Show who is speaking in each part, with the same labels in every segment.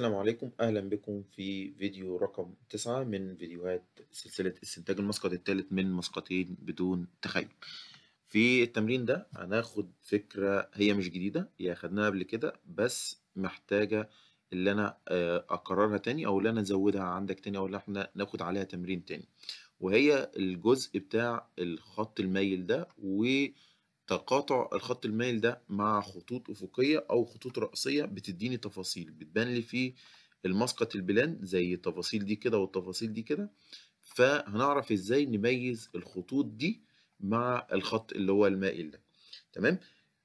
Speaker 1: السلام عليكم أهلا بكم في فيديو رقم تسعة من فيديوهات سلسلة استنتاج المسقط الثالث من مسقطين بدون تخيل في التمرين ده هناخد فكرة هي مش جديدة هي أخدناها قبل كده بس محتاجة اللي أنا آه، أكررها تاني أو اللي أنا أزودها عندك تاني أو اللي إحنا ناخد عليها تمرين تاني وهي الجزء بتاع الخط المايل ده و تقاطع الخط المايل ده مع خطوط أفقية أو خطوط رأسية بتديني تفاصيل بتبان لي في المسقط البلان زي التفاصيل دي كده والتفاصيل دي كده فهنعرف ازاي نميز الخطوط دي مع الخط اللي هو المائل ده تمام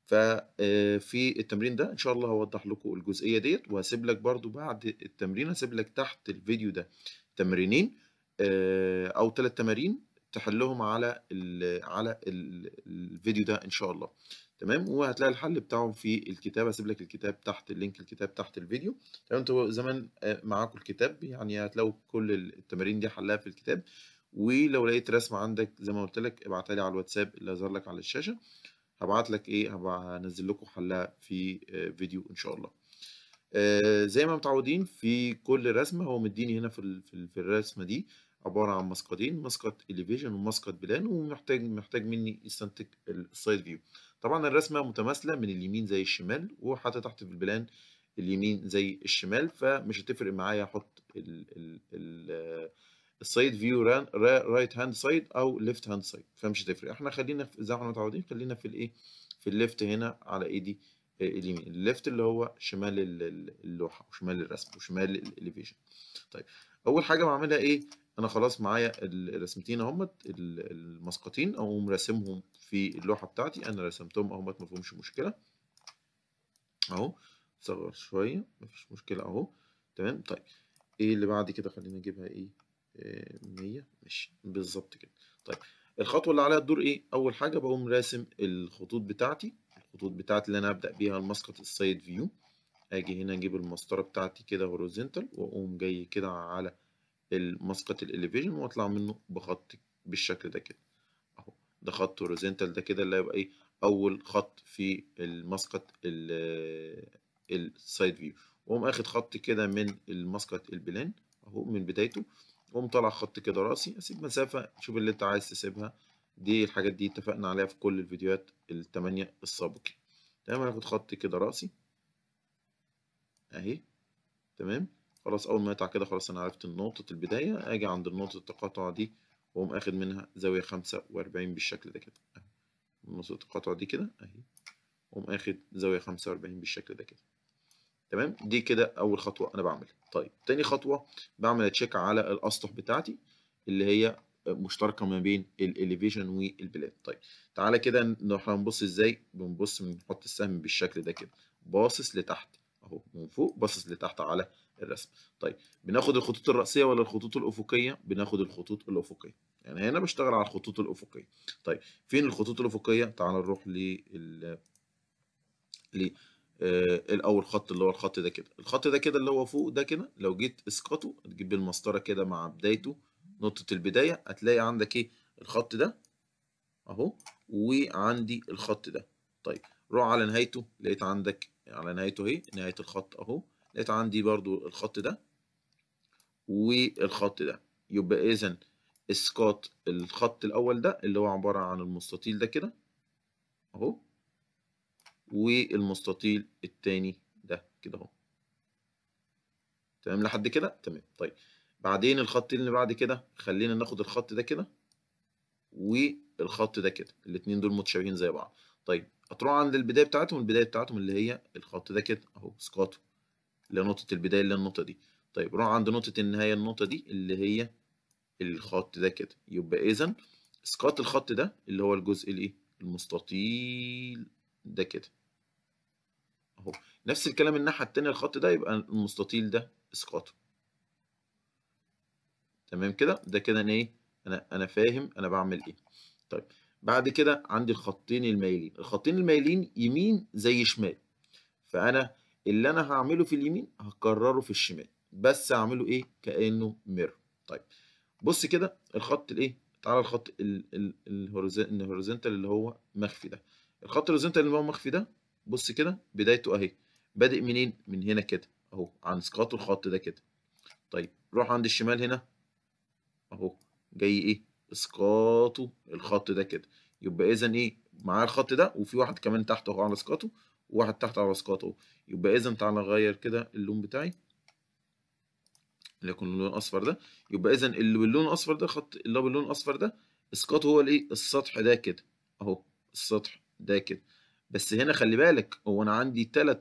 Speaker 1: ففي آه، التمرين ده ان شاء الله هوضح لكم الجزئيه ديت وهسيب لك برده بعد التمرين هسيب لك تحت الفيديو ده تمرينين آه، او ثلاث تمارين تحلهم على ال على ال الفيديو ده ان شاء الله تمام وهتلاقي الحل بتاعهم في الكتاب هسيب لك الكتاب تحت اللينك الكتاب تحت الفيديو تمام انتوا زمان آه، معاكم الكتاب يعني هتلاقوا كل التمارين دي حلها في الكتاب ولو لقيت رسمه عندك زي ما قلت لك ابعتها لي على الواتساب اللي هيظهر لك على الشاشه هبعت لك ايه هنزل لكم حلها في آه، فيديو ان شاء الله آه، زي ما متعودين في كل رسمه هو مديني هنا في في الرسمه دي عباره عن مسقطين مسقط اليفيجن ومسقط بلان ومحتاج محتاج مني يستنتج السايد فيو طبعا الرسمه متماثله من اليمين زي الشمال وحتى تحت في البلان اليمين زي الشمال فمش هتفرق معايا احط السايد فيو رايت هاند سايد او ليفت هاند سايد فمش هتفرق احنا خلينا زي ما احنا متعودين خلينا في الايه في الليفت هنا على ايدي اليمين الليفت اللي هو شمال اللوحه وشمال الرسم وشمال الاليفيشن طيب اول حاجه بعملها ايه انا خلاص معايا الرسمتين اهمت المسقطين اقوم راسمهم في اللوحه بتاعتي انا رسمتهم اهمت فيهمش مشكله اهو صغر شويه مفيش مشكله اهو تمام طيب ايه اللي بعد كده خلينا نجيبها ايه 100 آه ماشي بالظبط كده طيب الخطوه اللي عليها الدور ايه اول حاجه بقوم راسم الخطوط بتاعتي الخطوط بتاعتي اللي انا هبدأ بيها المسقط السايد فيو اجي هنا اجيب المسطرة بتاعتي كده هوريزونتال واقوم جاي كده على المسقط الاليفيجن واطلع منه بخط بالشكل ده كده اهو ده خط هوريزونتال ده كده اللي هيبقى ايه اول خط في المسقط السايد فيو واقوم اخد خط كده من المسقط البلان اهو من بدايته واقوم طالع خط كده راسي اسيب مسافة شوف اللي انت عايز تسيبها دي الحاجات دي اتفقنا عليها في كل الفيديوهات التمانية السابقة تمام هناخد خط كده رأسي اهي تمام خلاص اول ما يقطع كده خلاص انا عرفت نقطة البداية اجي عند نقطة التقاطع دي واقوم اخد منها زاوية خمسة واربعين بالشكل ده كده نقطة التقاطع دي كده اهي واقوم اخد زاوية خمسة واربعين بالشكل ده كده تمام دي كده اول خطوة انا بعملها طيب تاني خطوة بعمل تشيك على الاسطح بتاعتي اللي هي مشتركه ما بين الاليفيشن والبلان طيب تعالى كده احنا نبص ازاي بنبص بنحط السهم بالشكل ده كده باصص لتحت اهو من فوق باصص لتحت على الرسم طيب بناخد الخطوط الرأسية ولا الخطوط الأفقية بناخد الخطوط الأفقية يعني هنا بشتغل على الخطوط الأفقية طيب فين الخطوط الأفقية تعالى نروح لل ل آه الأول خط اللي هو الخط ده كده الخط ده كده اللي هو فوق ده كده لو جيت اسقطه هتجيب المسطرة كده مع بدايته نقطة البداية هتلاقي عندك ايه الخط ده اهو وعندي الخط ده طيب روح على نهايته لقيت عندك على نهايته اهي نهاية الخط اهو لقيت عندي برضو الخط ده والخط ده يبقى اذا اسقاط الخط الاول ده اللي هو عبارة عن المستطيل ده كده اهو والمستطيل التاني ده كده اهو تمام لحد كده تمام طيب بعدين الخط اللي بعد كده خلينا ناخد الخط ده كده والخط ده كده الاثنين دول متشابهين زي بعض طيب هتروح عند البدايه بتاعتهم البدايه بتاعتهم اللي هي الخط ده كده اهو اسقاطه اللي هي نقطه البدايه اللي هي النقطه دي طيب روح عند نقطه النهايه النقطه دي اللي هي الخط ده كده يبقى اذا اسقاط الخط ده اللي هو الجزء الايه المستطيل ده كده اهو نفس الكلام الناحيه التانيه الخط ده يبقى المستطيل ده اسقاطه تمام كده ده كده انا ايه انا انا فاهم انا بعمل ايه طيب بعد كده عندي الخطين المايلين الخطين المايلين يمين زي شمال فانا اللي انا هعمله في اليمين هكرره في الشمال بس هعمله ايه كانه ميرور طيب بص كده الخط الايه تعالى الخط الهوريزونتال اللي هو مخفي ده الخط الهوريزونتال اللي هو مخفي ده بص كده بدايته اهي بادئ منين من هنا كده اهو عن اسقاط الخط ده كده طيب روح عند الشمال هنا اهو جاي ايه اسقاطه الخط ده كده يبقى اذا ايه معاه الخط ده وفي واحد كمان تحت اهو على اسقاطه وواحد تحت على اسقاطه يبقى اذا تعالى نغير كده اللون بتاعي يكون اللون الاصفر ده يبقى اذا اللي باللون الاصفر ده خط اللي باللون الاصفر ده اسقاطه هو الايه السطح ده كده اهو السطح ده كده بس هنا خلي بالك هو انا عندي ثلاث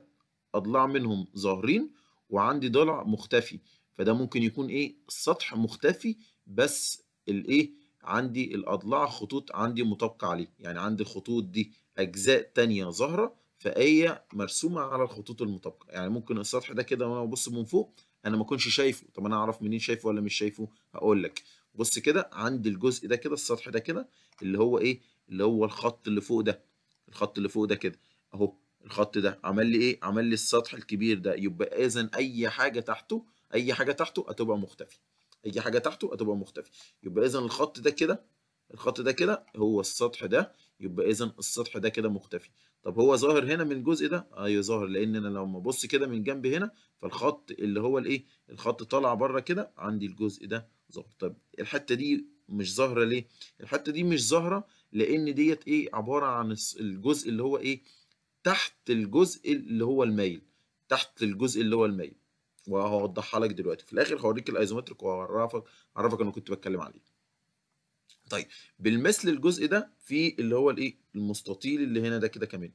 Speaker 1: اضلاع منهم ظاهرين وعندي ضلع مختفي فده ممكن يكون ايه السطح مختفي بس الايه عندي الاضلاع خطوط عندي مطابقه عليه يعني عندي الخطوط دي اجزاء تانية ظاهره فهي مرسومه على الخطوط المطابقه يعني ممكن السطح ده كده وانا ببص من فوق انا ما اكونش شايفه طب انا اعرف منين شايفه ولا مش شايفه هقول لك بص كده عندي الجزء ده كده السطح ده كده اللي هو ايه اللي هو الخط اللي فوق ده الخط اللي فوق ده كده اهو الخط ده عمل لي ايه عمل لي السطح الكبير ده يبقى اذا اي حاجه تحته اي حاجه تحته هتبقى مختفي اي حاجه تحته هتبقى مختفي يبقى اذا الخط ده كده الخط ده كده هو السطح ده يبقى اذا السطح ده كده مختفي طب هو ظاهر هنا من الجزء ده ايوه ظاهر لان انا لما ابص كده من جنب هنا فالخط اللي هو الايه الخط طالع بره كده عندي الجزء ده ظاهر طب الحته دي مش ظاهره ليه الحته دي مش ظاهره لان ديت ايه عباره عن الجزء اللي هو ايه تحت الجزء اللي هو المايل تحت الجزء اللي هو المايل وهوضحها لك دلوقتي في الاخر هوريك الايزومتريك وهعرفك اعرفك انا كنت بتكلم عليه طيب بالمثل الجزء ده في اللي هو الايه المستطيل اللي هنا ده كده كمان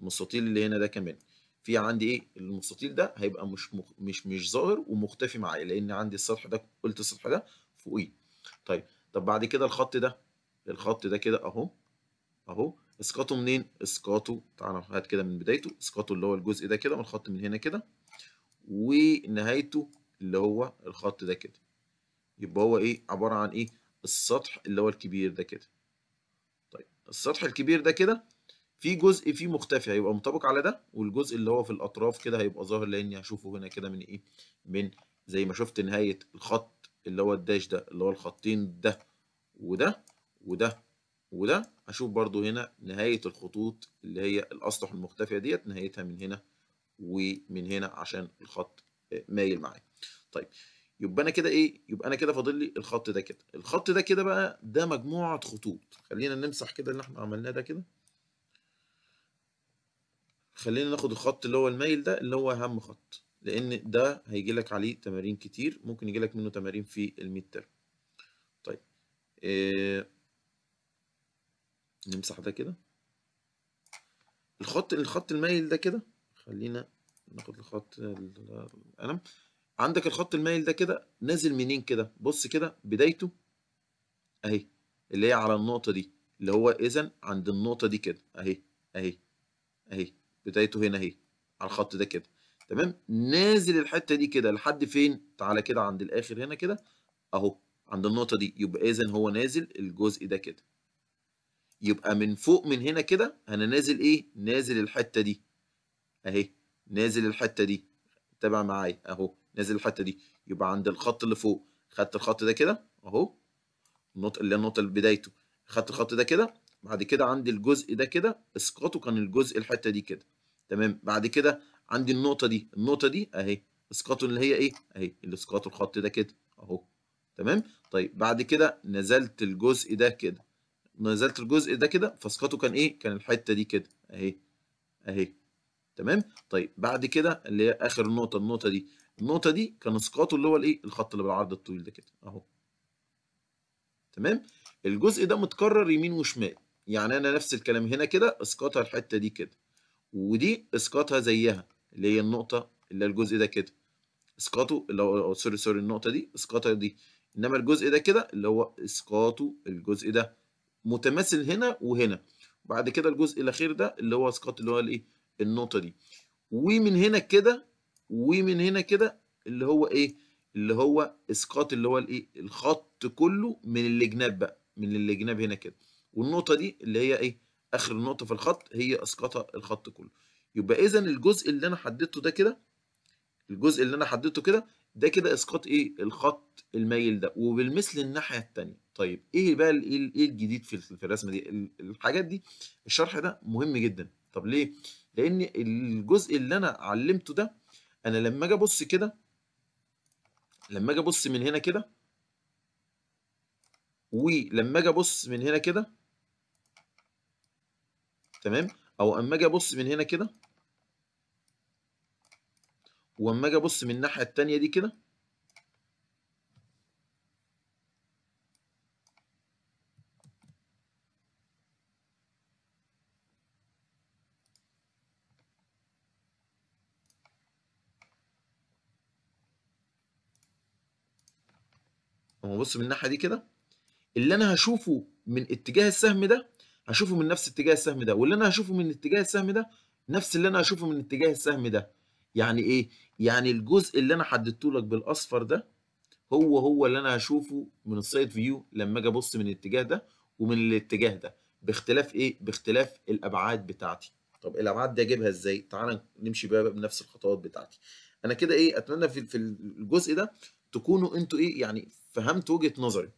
Speaker 1: المستطيل اللي هنا ده كمان في عندي ايه المستطيل ده هيبقى مش مخ... مش مش ظاهر ومختفي معايا لان عندي السطح ده قلت السطح ده فوقيه طيب طب بعد كده الخط ده الخط ده كده اهو اهو اسقاطه منين اسقاطه تعالى هات كده من بدايته اسقاطه اللي هو الجزء ده كده والخط من هنا كده ونهايته اللي هو الخط ده كده يبقى هو ايه عباره عن ايه السطح اللي هو الكبير ده كده طيب السطح الكبير ده كده في جزء فيه مختفي هيبقى مطابق على ده والجزء اللي هو في الاطراف كده هيبقى ظاهر لاني هشوفه هنا كده من ايه من زي ما شفت نهايه الخط اللي هو الداش ده اللي هو الخطين ده وده وده وده هشوف برضو هنا نهايه الخطوط اللي هي الاسطح المختفيه ديت نهايتها من هنا ومن هنا عشان الخط مايل معايا طيب يبقى انا كده ايه يبقى انا كده فاضل لي الخط ده كده الخط ده كده بقى ده مجموعه خطوط خلينا نمسح كده اللي احنا عملناه ده كده خلينا ناخد الخط اللي هو المايل ده اللي هو اهم خط لان ده هيجي لك عليه تمارين كتير ممكن يجي لك منه تمارين في الميد ترم طيب إيه نمسح ده كده الخط الخط المايل ده كده خلينا ناخد الخط القلم عندك الخط المايل ده كده نازل منين كده بص كده بدايته اهي اللي هي على النقطه دي اللي هو اذا عند النقطه دي كده اهي اهي اهي بدايته هنا اهي على الخط ده كده تمام نازل الحته دي كده لحد فين تعالى كده عند الاخر هنا كده اهو عند النقطه دي يبقى اذا هو نازل الجزء ده كده يبقى من فوق من هنا كده انا نازل ايه نازل الحته دي اهي نازل الحته دي تابع معايا اهو نازل الحته دي يبقى عند الخط اللي فوق خدت الخط ده كده اهو النقطه اللي النقطه اللي بدايته خدت الخط ده كده بعد كده عندي الجزء ده كده اسقاطه كان الجزء الحته دي كده تمام بعد كده عندي النقطه دي النقطه دي اهي اسقاطه اللي هي ايه اهي اللي اسقاطه الخط ده كده اهو تمام طيب بعد كده نزلت الجزء ده كده نزلت الجزء ده كده فاسقاطه كان ايه كان الحته دي كده اهي اهي تمام طيب بعد كده اللي هي اخر نقطه النقطه دي النقطه دي كان اسقاطه اللي هو الايه الخط اللي بالعرض الطويل ده كده اهو تمام الجزء ده متكرر يمين وشمال يعني انا نفس الكلام هنا كده اسقاطها الحته دي كده ودي اسقاطها زيها اللي هي النقطه اللي الجزء ده كده اسقاطه اللي هو سوري سوري النقطه دي اسقاطها دي انما الجزء ده كده اللي هو اسقاطه الجزء ده متماثل هنا وهنا وبعد كده الجزء الاخير ده اللي هو اسقاط اللي هو الايه النقطه دي ومن هنا كده ومن هنا كده اللي هو ايه اللي هو اسقاط اللي هو الايه الخط كله من الجناب بقى من الجناب هنا كده والنقطه دي اللي هي ايه اخر نقطه في الخط هي اسقاطها الخط كله يبقى اذا الجزء اللي انا حددته ده كده الجزء اللي انا حددته كده ده كده اسقاط ايه الخط المايل ده وبالمثل الناحيه الثانيه طيب ايه بقى إيه, ايه الجديد في الرسمه دي الحاجات دي الشرح ده مهم جدا طب ليه لان الجزء اللي انا علمته ده انا لما اجي ابص كده لما اجي ابص من هنا كده ولما اجي ابص من هنا كده تمام او اما اجي ابص من هنا كده واما اجي ابص من الناحيه التانية دي كده ببص من الناحيه دي كده اللي انا هشوفه من اتجاه السهم ده هشوفه من نفس اتجاه السهم ده واللي انا هشوفه من اتجاه السهم ده نفس اللي انا هشوفه من اتجاه السهم ده يعني ايه يعني الجزء اللي انا حددته لك بالاصفر ده هو هو اللي انا هشوفه من السايد فيو لما اجي ابص من الاتجاه ده ومن الاتجاه ده باختلاف ايه باختلاف الابعاد بتاعتي طب الابعاد دي اجيبها ازاي تعال نمشي بقى بنفس الخطوات بتاعتي انا كده ايه اتمنى في الجزء ده تكونوا انتوا ايه يعني فهمت وجهه نظري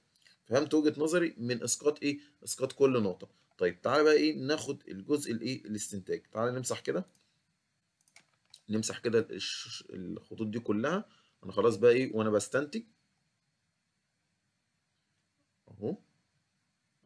Speaker 1: فهمت وجهه نظري من اسقاط ايه اسقاط كل نقطه طيب تعالى بقى ايه ناخد الجزء الايه الاستنتاج تعالى نمسح كده نمسح كده الخطوط دي كلها انا خلاص بقى ايه وانا بستنتج اهو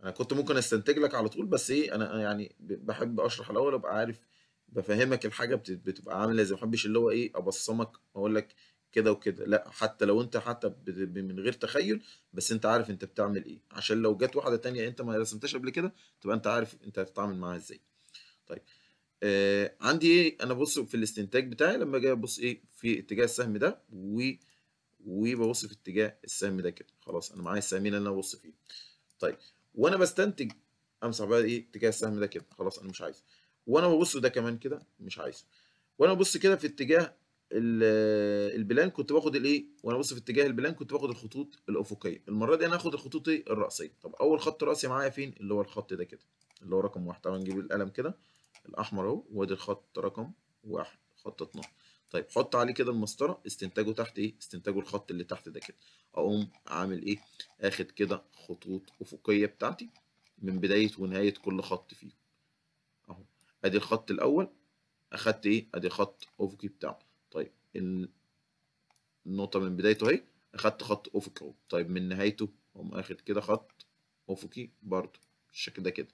Speaker 1: انا كنت ممكن استنتج لك على طول بس ايه انا يعني بحب اشرح الاول ابقى عارف بفهمك الحاجه بتبقى عامله ازاي ما بحبش اللي هو ايه ابصمك واقول لك كده وكده لا حتى لو انت حتى من غير تخيل بس انت عارف انت بتعمل ايه عشان لو جت واحده تانية انت ما رسمتهاش قبل كده تبقى انت عارف انت هتتعامل معاها ازاي طيب آه عندي ايه انا ببص في الاستنتاج بتاعي لما جاي ابص ايه في اتجاه السهم ده و وببص في اتجاه السهم ده كده خلاص انا معايا السهمين اللي انا ببص فيه طيب وانا بستنتج امسح بقى ايه اتجاه السهم ده كده خلاص انا مش عايزه وانا ببص ده كمان كده مش عايزه وانا ببص كده في اتجاه البلان كنت باخد الايه وانا ببص في اتجاه البلان كنت باخد الخطوط الافقيه المره دي انا هاخد الخطوط ايه الراسيه طب اول خط راسي معايا فين اللي هو الخط ده كده اللي هو رقم واحد طب نجيب القلم كده الاحمر اهو وادي الخط رقم واحد خط 12 طيب حط عليه كده المسطره استنتاجه تحت ايه استنتاجه الخط اللي تحت ده كده اقوم عامل ايه اخد كده خطوط افقيه بتاعتي من بدايه ونهايه كل خط فيه اهو ادي الخط الاول اخدت ايه ادي خط افقي بتاعه طيب النقطه من بدايته اهي اخدت خط افقي اهو طيب من نهايته اقوم اخد كده خط افقي برضو بالشكل ده كده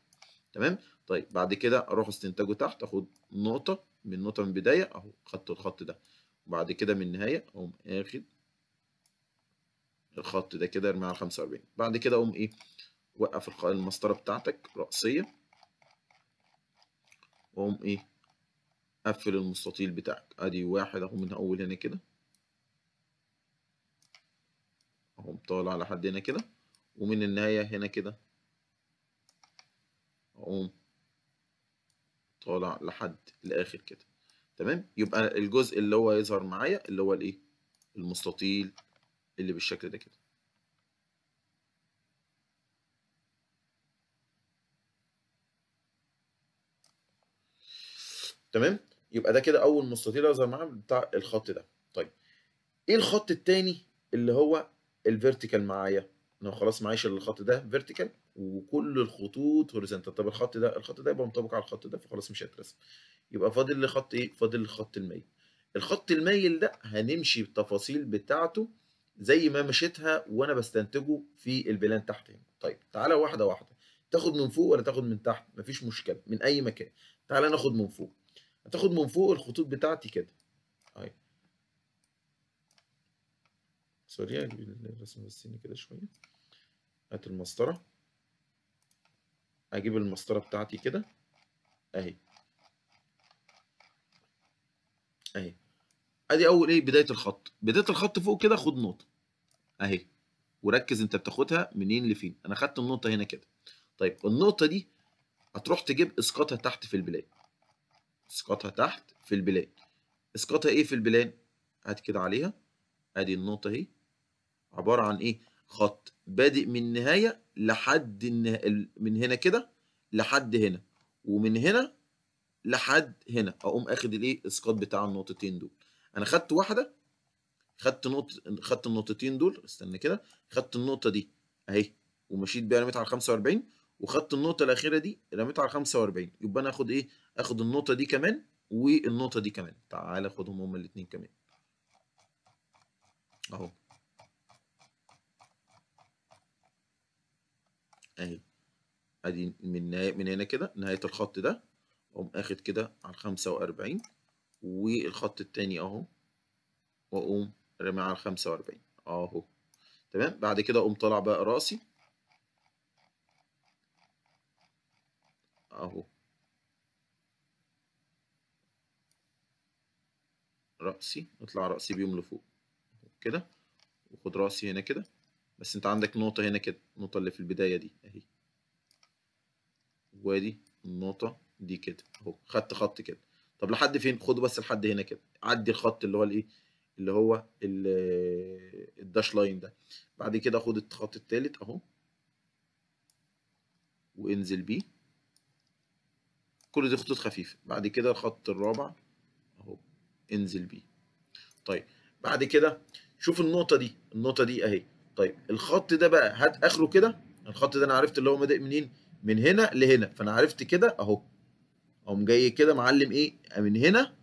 Speaker 1: تمام طيب بعد كده اروح استنتاجه تحت اخد نقطه من نقطه من البدايه اهو خدت الخط ده وبعد كده من النهايه اقوم اخد الخط ده كده ارميه على 45 بعد كده اقوم ايه وقف المسطره بتاعتك راسيه واقوم ايه قفل المستطيل بتاعك ادي واحد اهو من اول هنا كده اهو طالع لحد هنا كده ومن النهايه هنا كده اقوم طالع لحد الاخر كده تمام يبقى الجزء اللي هو يظهر معايا اللي هو الايه المستطيل اللي بالشكل ده كده تمام يبقى ده كده اول مستطيل يظهر معاه بتاع الخط ده طيب ايه الخط الثاني اللي هو الفيرتيكال معايا انا خلاص معايا الخط ده فيرتيكال وكل الخطوط هوريزونتال طب الخط ده الخط ده يبقى مطابق على الخط ده فخلاص مش هيترسم يبقى فاضل لي خط ايه فاضل لي خط الميل الخط الميل ده هنمشي بالتفاصيل بتاعته زي ما مشيتها وانا بستنتجه في البلان تحت هنا طيب تعالى واحده واحده تاخد من فوق ولا تاخد من تحت مفيش مشكله من اي مكان تعالى ناخد من فوق هتاخد من فوق الخطوط بتاعتي كده اهي سوري اجيب يعني الرسم السيني كده شويه هات المسطره اجيب المسطره بتاعتي كده اهي اهي ادي اول ايه بدايه الخط بدايه الخط فوق كده خد نقطه اهي وركز انت بتاخدها منين لفين انا خدت النقطه هنا كده طيب النقطه دي هتروح تجيب اسقاطها تحت في البلاد اسقاطها تحت في البلان اسقاطها ايه في البلان هات كده عليها ادي النقطه اهي عباره عن ايه خط بادئ من النهايه لحد النها... من هنا كده لحد هنا ومن هنا لحد هنا اقوم اخد الايه اسقاط بتاع النقطتين دول انا خدت واحده خدت نقطه خدت النقطتين دول استنى كده خدت النقطه دي اهي ومشيت بيها على 45 وخدت النقطه الاخيره دي رميتها على 45 يبقى انا اخد ايه اخد النقطه دي كمان والنقطه دي كمان تعال اخدهم هما الاثنين كمان اهو اهي ادي من من هنا كده نهايه الخط ده اقوم اخد كده على 45 والخط التاني اهو واقوم رمي على 45 اهو تمام بعد كده اقوم طالع بقى راسي اهو رأسي اطلع رأسي بيهم لفوق كده وخد رأسي هنا كده بس انت عندك نقطة هنا كده النقطة اللي في البداية دي اهي وادي النقطة دي كده اهو خدت خط كده طب لحد فين خده بس لحد هنا كده عدي الخط اللي هو الايه اللي هو آه، الداش لاين ده بعد كده خد الخط التالت اهو وانزل بيه كل دي خطوط خفيفة بعد كده الخط الرابع اهو انزل بيه طيب بعد كده شوف النقطة دي النقطة دي اهي طيب الخط ده بقى هات اخره كده الخط ده انا عرفت اللي هو بادئ منين من هنا لهنا فانا عرفت كده اهو اقوم جاي كده معلم ايه من هنا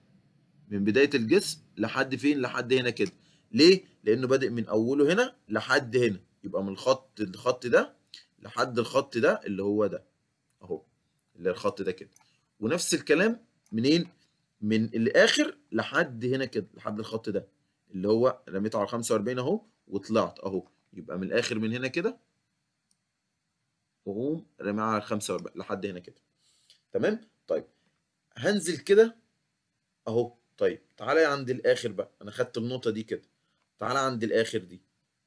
Speaker 1: من بداية الجسم لحد فين لحد هنا كده ليه لانه بادئ من اوله هنا لحد هنا يبقى من الخط الخط ده لحد الخط ده اللي هو ده اهو اللي الخط ده كده ونفس الكلام منين من الاخر لحد هنا كده لحد الخط ده اللي هو رميته على 45 اهو وطلعت اهو يبقى من الاخر من هنا كده واقوم راميها على 45 لحد هنا كده تمام طيب هنزل كده اهو طيب تعالى عند الاخر بقى انا خدت النقطه دي كده تعالى عند الاخر دي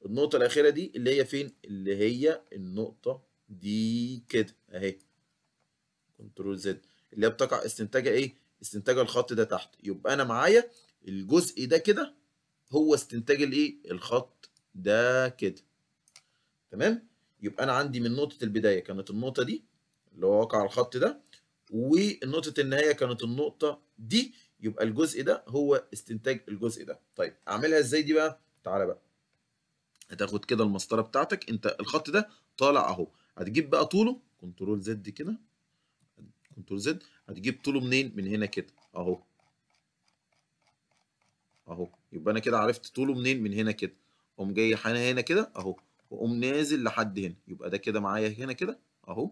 Speaker 1: النقطه الاخيره دي اللي هي فين اللي هي النقطه دي كده اهي كنترول زد اللي هي بتقع استنتاجها ايه استنتاج الخط ده تحت يبقى انا معايا الجزء ده كده هو استنتاج الايه الخط ده كده تمام يبقى انا عندي من نقطه البدايه كانت النقطه دي اللي هو واقع الخط ده ونقطه النهايه كانت النقطه دي يبقى الجزء ده هو استنتاج الجزء ده طيب اعملها ازاي دي بقى تعالى بقى هتاخد كده المسطره بتاعتك انت الخط ده طالع اهو هتجيب بقى طوله كنترول زد كده كنترول زد هتجيب طوله منين من هنا كده اهو اهو يبقى انا كده عرفت طوله منين من هنا كده اقوم جاي حانا هنا كده اهو واقوم نازل لحد هنا يبقى ده كده معايا هنا كده اهو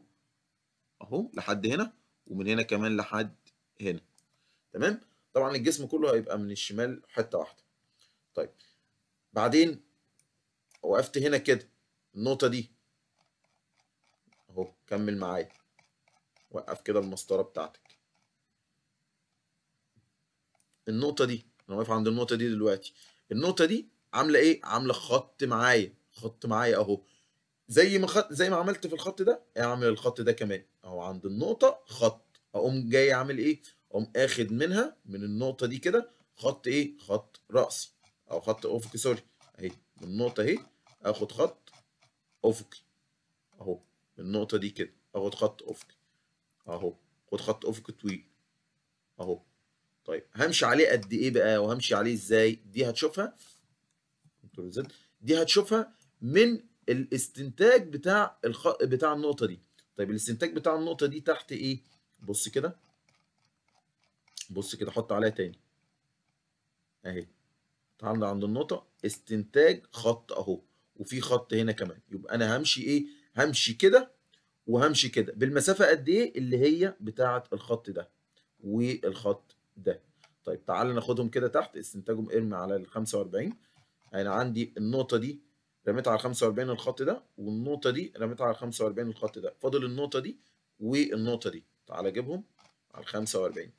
Speaker 1: اهو لحد هنا ومن هنا كمان لحد هنا تمام طبعا الجسم كله هيبقى من الشمال حته واحده طيب بعدين وقفت هنا كده النقطه دي اهو كمل معايا وقف كده المسطره بتاعتك النقطه دي انا واقف عند النقطه دي دلوقتي النقطه دي عامله ايه عامله خط معايا خط معايا اهو زي ما خط زي ما عملت في الخط ده اعمل الخط ده كمان اهو عند النقطه خط اقوم جاي عامل ايه اقوم اخد منها من النقطه دي كده خط ايه خط راسي او خط افقي سوري اهي من النقطه اهي اخد خط افقي اهو من النقطه دي كده اخد خط افقي اهو خد خط افق طويل اهو طيب همشي عليه قد ايه بقى وهمشي عليه ازاي دي هتشوفها كنترول زد دي هتشوفها من الاستنتاج بتاع الخ... بتاع النقطه دي طيب الاستنتاج بتاع النقطه دي تحت ايه بص كده بص كده حط عليها تاني اهي تعال عند النقطه استنتاج خط اهو وفي خط هنا كمان يبقى انا همشي ايه همشي كده وهمشي كده بالمسافه قد ايه اللي هي بتاعه الخط ده والخط ده طيب تعال ناخدهم كده تحت استنتاجهم ارمي على ال 45 انا عندي النقطه دي رميت على 45 الخط ده والنقطه دي رميت على 45 الخط ده فاضل النقطه دي والنقطه دي تعال اجيبهم على ال 45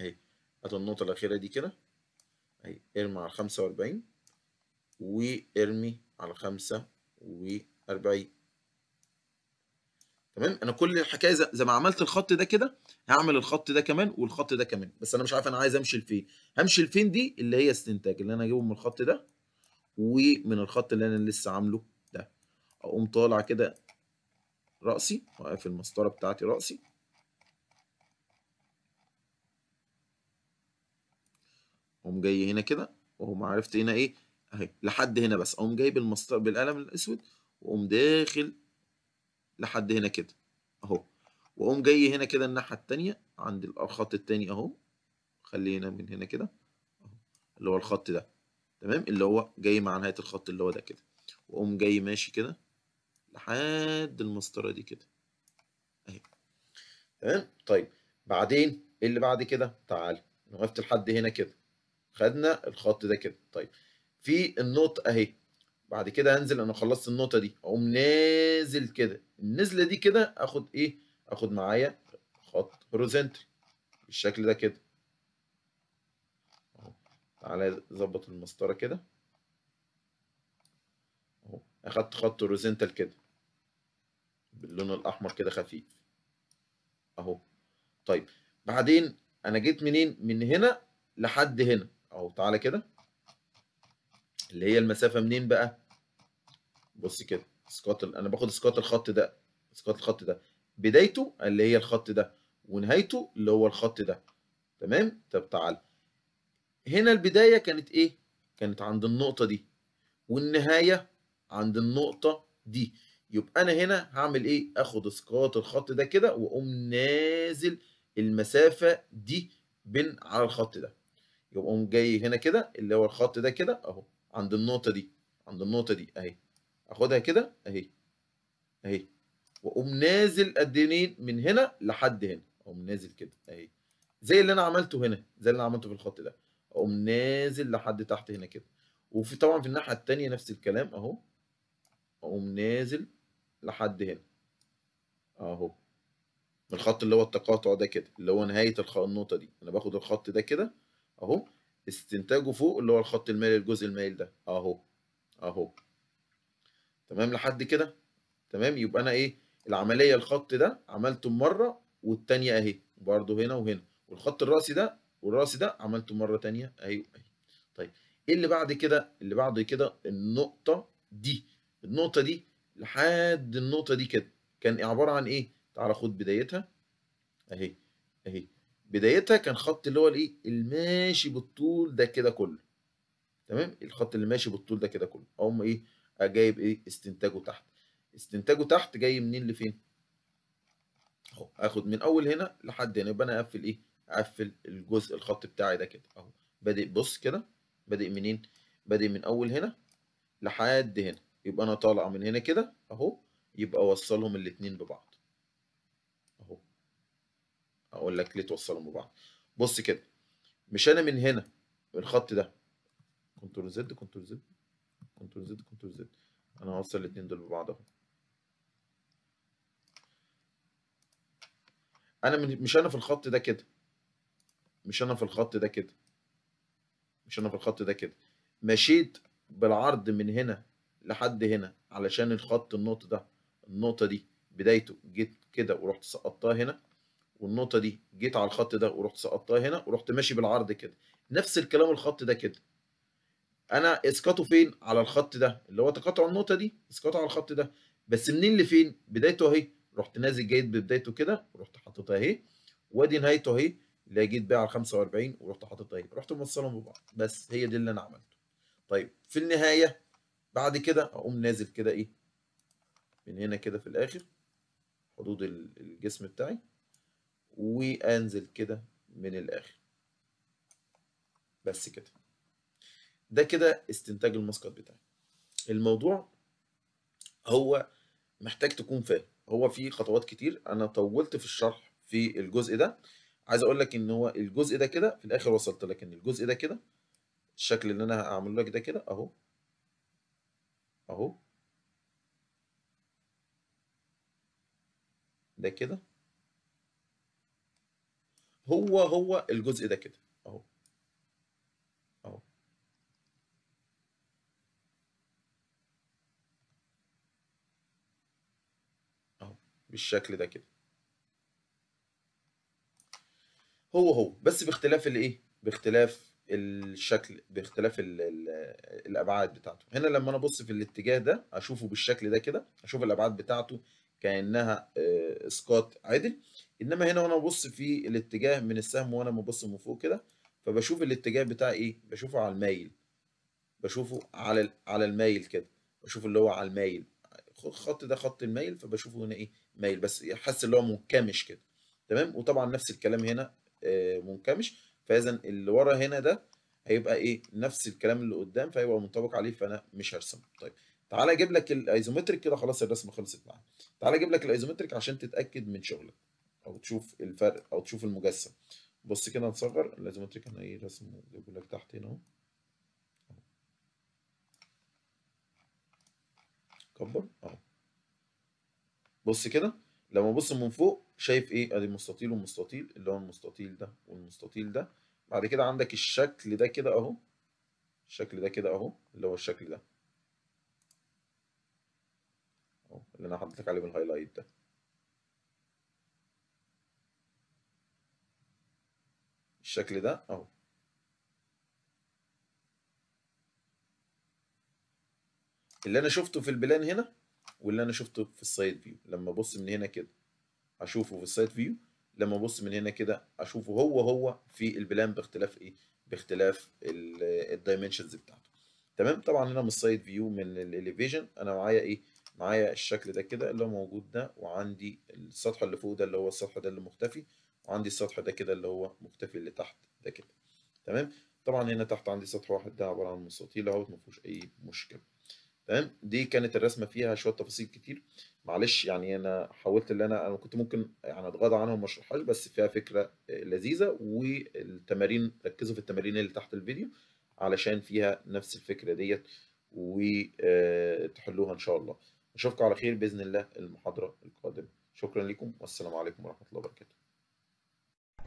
Speaker 1: اهي هات النقطه الاخيره دي كده اهي ارمي على 45 وارمي على خمسة وأربعين تمام انا كل الحكايه زي ما عملت الخط ده كده هعمل الخط ده كمان والخط ده كمان بس انا مش عارف انا عايز امشي لفين همشي لفين دي اللي هي استنتاج اللي انا اجيبه من الخط ده ومن الخط اللي انا لسه عامله ده اقوم طالع كده راسي واقف المسطره بتاعتي راسي اقوم جاي هنا كده واقوم عرفت هنا ايه اهي لحد هنا بس اقوم جايب المسطره بالقلم الاسود واقوم داخل لحد هنا كده اهو واقوم جاي هنا كده الناحيه التانيه عند الخط التاني اهو خلي هنا من هنا كده اهو اللي هو الخط ده تمام اللي هو جاي مع نهايه الخط اللي هو ده كده واقوم جاي ماشي كده لحد المسطره دي كده اهي تمام طيب بعدين إيه اللي بعد كده تعال انا وقفت لحد هنا كده خدنا الخط ده كده طيب في النقطه اهي بعد كده هنزل انا خلصت النقطه دي اقوم نازل كده النزله دي كده اخد ايه اخد معايا خط هوريزونتري بالشكل ده كده تعالى ظبط المسطره كده اهو اخدت خط هوريزونتال كده باللون الاحمر كده خفيف اهو طيب بعدين انا جيت منين من هنا لحد هنا اهو تعالى كده اللي هي المسافه منين بقى بص كده اسقاط انا باخد اسقاط الخط ده اسقاط الخط ده بدايته اللي هي الخط ده ونهايته اللي هو الخط ده تمام طب تعال هنا البدايه كانت ايه كانت عند النقطه دي والنهايه عند النقطه دي يبقى انا هنا هعمل ايه اخد اسقاط الخط ده كده واقوم نازل المسافه دي بين على الخط ده يبقى اقوم جاي هنا كده اللي هو الخط ده كده اهو عند النقطه دي عند النقطه دي اهي اخدها كده اهي اهي واقوم نازل قد إيه من هنا لحد هنا اقوم نازل كده اهي زي اللي انا عملته هنا زي اللي انا عملته في الخط ده اقوم نازل لحد تحت هنا كده وفي طبعا في الناحيه التانية نفس الكلام اهو اقوم نازل لحد هنا اهو الخط اللي هو التقاطع ده كده اللي هو نهايه النقطه دي انا باخد الخط ده كده اهو استنتاجه فوق اللي هو الخط المالي الجزء المائل ده اهو اهو تمام لحد كده تمام يبقى انا ايه العمليه الخط ده عملته مره والثانيه اهي برضه هنا وهنا والخط الراسي ده والراسي ده عملته مره ثانيه اهي اهي طيب ايه اللي بعد كده اللي بعد كده النقطه دي النقطه دي لحد النقطه دي كده كان عباره عن ايه تعالى خد بدايتها اهي اهي بدايتها كان خط اللي هو الايه الماشي بالطول ده كده كله تمام الخط اللي ماشي بالطول ده كده كله اقوم ايه اجايب ايه استنتاجه تحت استنتاجه تحت جاي منين لفين اهو اخد من اول هنا لحد هنا يبقى انا اقفل ايه اقفل الجزء الخط بتاعي ده كده اهو بادئ بص كده بادئ منين بادئ من اول هنا لحد هنا يبقى انا طالع من هنا كده اهو يبقى اوصلهم الاتنين ببعض اقول لك ليه توصلهم ببعض بص كده مش انا من هنا الخط ده كنترول زد كنترول زد كنترول زد كنترول زد انا هوصل الاثنين دول ببعض اهو انا من مش انا في الخط ده كده مش انا في الخط ده كده مش انا في الخط ده كده مشيت بالعرض من هنا لحد هنا علشان الخط النقطه ده النقطه دي بدايته جيت كده ورحت سقطتها هنا والنقطه دي جيت على الخط ده ورحت سقطتها هنا ورحت ماشي بالعرض كده نفس الكلام الخط ده كده انا اسقاطه فين على الخط ده اللي هو تقاطع النقطه دي اسقطه على الخط ده بس منين لفين بدايته اهي رحت نازل جيد ببدايته كده ورحت حاططها اهي وادي نهايته اهي اللي جيت بيها على 45 ورحت حاططها اهي رحت موصلهم ببعض بس هي دي اللي انا عملته طيب في النهايه بعد كده اقوم نازل كده ايه من هنا كده في الاخر حدود الجسم بتاعي وانزل كده من الاخر بس كده ده كده استنتاج المسقط بتاعي الموضوع هو محتاج تكون فاهم هو في خطوات كتير انا طولت في الشرح في الجزء ده عايز اقول لك ان هو الجزء ده كده في الاخر وصلت لك ان الجزء ده كده الشكل اللي انا هعمله لك ده كده اهو اهو ده كده هو هو الجزء ده كده اهو اهو اهو بالشكل ده كده هو هو بس باختلاف الايه باختلاف الشكل باختلاف الـ الـ الابعاد بتاعته هنا لما انا ابص في الاتجاه ده اشوفه بالشكل ده كده اشوف الابعاد بتاعته كانها اسقاط آه، عدل انما هنا وانا ببص في الاتجاه من السهم وانا ببص من فوق كده فبشوف الاتجاه بتاع ايه بشوفه على المايل بشوفه على على المايل كده بشوف اللي هو على المايل الخط ده خط المايل فبشوفه هنا ايه مايل بس يعني حاسس اللي هو منكمش كده تمام وطبعا نفس الكلام هنا آه، منكمش فاذا اللي ورا هنا ده هيبقى ايه نفس الكلام اللي قدام فهيبقى منطبق عليه فانا مش هرسم طيب تعالى اجيب لك الايزومتريك كده خلاص الرسمه خلصت معايا تعالى اجيب لك الايزومتريك عشان تتاكد من شغلك او تشوف الفرق او تشوف المجسم بص كده نصغر لازم اترك انا ايه رسم جايبه لك تحت هنا اهو كبر اهو بص كده لما ابص من فوق شايف ايه ادي مستطيل ومستطيل اللي هو المستطيل ده والمستطيل ده بعد كده عندك الشكل ده كده اهو الشكل ده كده اهو اللي هو الشكل ده اهو اللي انا حطيت لك عليه بالهايلايت ده الشكل ده اهو اللي انا شفته في البلان هنا واللي انا شفته في السايد فيو لما ابص من هنا كده اشوفه في السايد فيو لما ابص من هنا كده اشوفه هو هو في البلان باختلاف ايه باختلاف الدايمنشنز بتاعته تمام طبعا هنا من السايد فيو من الاليفيشن انا معايا ايه معايا الشكل ده كده اللي هو موجود ده وعندي السطح اللي فوق ده اللي هو السطح ده اللي مختفي وعندي السطح ده كده اللي هو مختفي اللي تحت ده كده تمام طبعا هنا تحت عندي سطح واحد ده عباره عن مستطيل اهوت فيهوش اي مشكله تمام دي كانت الرسمه فيها شويه تفاصيل كتير معلش يعني انا حاولت اللي انا انا كنت ممكن يعني اتغاضى عنها وما اشرحهاش بس فيها فكره لذيذه والتمارين ركزوا في التمارين اللي تحت الفيديو علشان فيها نفس الفكره ديت وتحلوها ان شاء الله اشوفكم على خير باذن الله المحاضره القادمه شكرا لكم والسلام عليكم ورحمه الله وبركاته